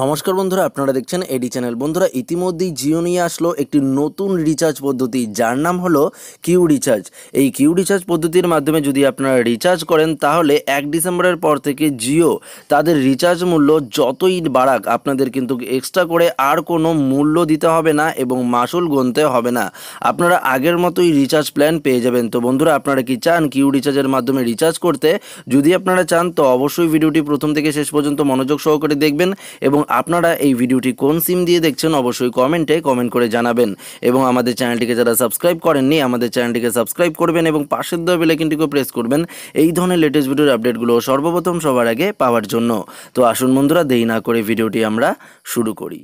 নমস্কার বন্ধুরা আপনারা দেখছেন এডি চ্যানেল বন্ধুরা ইতিমধ্যেই জিও নিয়ে আসলো একটি নতুন রিচার্জ পদ্ধতি যার নাম হলো কিউ রিচার্জ এই কিউ রিচার্জ পদ্ধতির মাধ্যমে যদি আপনারা রিচার্জ করেন তাহলে এক ডিসেম্বরের পর থেকে জিও তাদের রিচার্জ মূল্য যতই বাড়াক আপনাদের কিন্তু এক্সট্রা করে আর কোনো মূল্য দিতে হবে না এবং মাসুল গুনতে হবে না আপনারা আগের মতোই রিচার্জ প্ল্যান পেয়ে যাবেন তো বন্ধুরা আপনারা কি চান কিউ রিচার্জের মাধ্যমে রিচার্জ করতে যদি আপনারা চান তো অবশ্যই ভিডিওটি প্রথম থেকে শেষ পর্যন্ত মনোযোগ সহকারে দেখবেন এবং আপনারা এই ভিডিওটি কোন সিম দিয়ে দেখছেন অবশ্যই কমেন্টে কমেন্ট করে জানাবেন এবং আমাদের চ্যানেলটিকে যারা সাবস্ক্রাইব করেননি আমাদের চ্যানেলটিকে সাবস্ক্রাইব করবেন এবং পাশের দেওয়া কিন্তু প্রেস করবেন এই ধরনের লেটেস্ট ভিডিওর আপডেটগুলো সর্বপ্রথম সবার আগে পাওয়ার জন্য তো আসুন বন্ধুরা দেরি না করে ভিডিওটি আমরা শুরু করি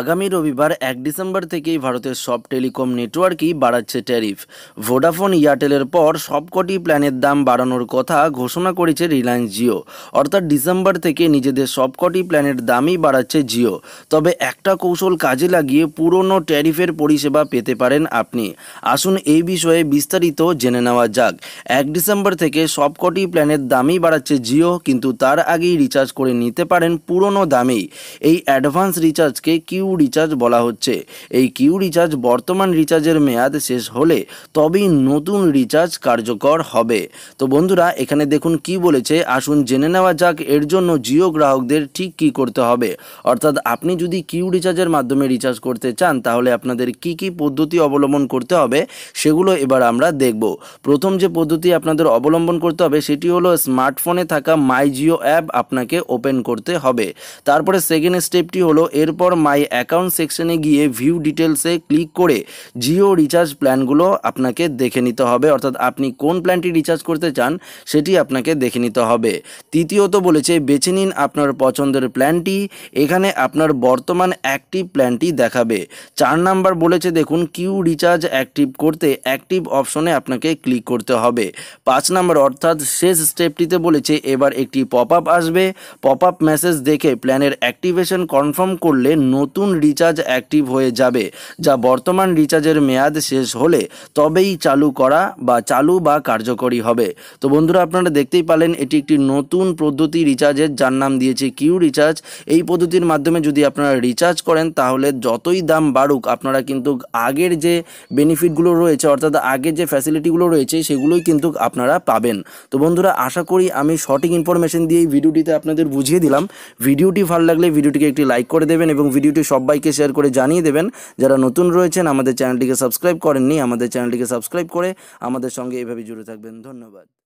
আগামী রবিবার এক ডিসেম্বর থেকেই ভারতের সব টেলিকম নেটওয়ার্কই বাড়াচ্ছে ট্যারিফ ভোডাফোন এয়ারটেলের পর সবকটি প্ল্যানের দাম বাড়ানোর কথা ঘোষণা করেছে রিলায়েন্স জিও অর্থাৎ ডিসেম্বর থেকে নিজেদের সবকটি প্ল্যানের দামই বাড়াচ্ছে জিও তবে একটা কৌশল কাজে লাগিয়ে পুরনো ট্যারিফের পরিষেবা পেতে পারেন আপনি আসুন এই বিষয়ে বিস্তারিত জেনে নেওয়া যাক এক ডিসেম্বর থেকে সবকটি প্ল্যানের দামই বাড়াচ্ছে জিও কিন্তু তার আগেই রিচার্জ করে নিতে পারেন পুরনো দামেই এই অ্যাডভান্স রিচার্জকে কি কিউ রিচার্জ বলা হচ্ছে এই কিউ রিচার্জ বর্তমান রিচার্জের মেয়াদ শেষ হলে তবেই নতুন রিচার্জ কার্যকর হবে তো বন্ধুরা এখানে দেখুন কি বলেছে আসুন জেনে নেওয়া যাক এর জন্য জিও গ্রাহকদের ঠিক কি করতে হবে অর্থাৎ আপনি যদি কিউ রিচার্জের মাধ্যমে রিচার্জ করতে চান তাহলে আপনাদের কি কি পদ্ধতি অবলম্বন করতে হবে সেগুলো এবার আমরা দেখব প্রথম যে পদ্ধতি আপনাদের অবলম্বন করতে হবে সেটি হলো স্মার্টফোনে থাকা মাই জিও অ্যাপ আপনাকে ওপেন করতে হবে তারপরে সেকেন্ড স্টেপটি হলো এরপর মাই অ্যাকাউন্ট সেকশনে গিয়ে ভিউ ডিটেলসে ক্লিক করে জিও রিচার্জ প্ল্যানগুলো আপনাকে দেখে নিতে হবে অর্থাৎ আপনি কোন প্ল্যানটি রিচার্জ করতে চান সেটি আপনাকে দেখে নিতে হবে তৃতীয়ত বলেছে বেছে নিন আপনার পছন্দের প্ল্যানটি এখানে আপনার বর্তমান অ্যাক্টিভ প্ল্যানটি দেখাবে চার নাম্বার বলেছে দেখুন কিউ রিচার্জ অ্যাক্টিভ করতে অ্যাক্টিভ অপশনে আপনাকে ক্লিক করতে হবে পাঁচ নাম্বার অর্থাৎ শেষ স্টেপটিতে বলেছে এবার একটি পপ আপ আসবে পপ আপ মেসেজ দেখে প্ল্যানের অ্যাক্টিভেশন কনফার্ম করলে নতুন নতুন রিচার্জ অ্যাক্টিভ হয়ে যাবে যা বর্তমান রিচার্জের মেয়াদ শেষ হলে তবেই চালু করা বা চালু বা কার্যকরী হবে তো বন্ধুরা আপনারা দেখতেই পালেন এটি একটি নতুন পদ্ধতি রিচার্জের যার নাম দিয়েছে কিউ রিচার্জ এই পদ্ধতির মাধ্যমে যদি আপনারা রিচার্জ করেন তাহলে যতই দাম বাড়ুক আপনারা কিন্তু আগের যে বেনিফিটগুলো রয়েছে অর্থাৎ আগের যে ফ্যাসিলিটিগুলো রয়েছে সেগুলোই কিন্তু আপনারা পাবেন তো বন্ধুরা আশা করি আমি সঠিক ইনফরমেশন দিয়ে এই ভিডিওটিতে আপনাদের বুঝিয়ে দিলাম ভিডিওটি ভালো লাগলে ভিডিওটিকে একটি লাইক করে দেবেন এবং ভিডিওটি সবাইকে শেয়ার করে জানিয়ে দেবেন যারা নতুন রয়েছেন আমাদের চ্যানেলটিকে সাবস্ক্রাইব করেননি আমাদের চ্যানেলটিকে সাবস্ক্রাইব করে আমাদের সঙ্গে এভাবে জুড়ে থাকবেন ধন্যবাদ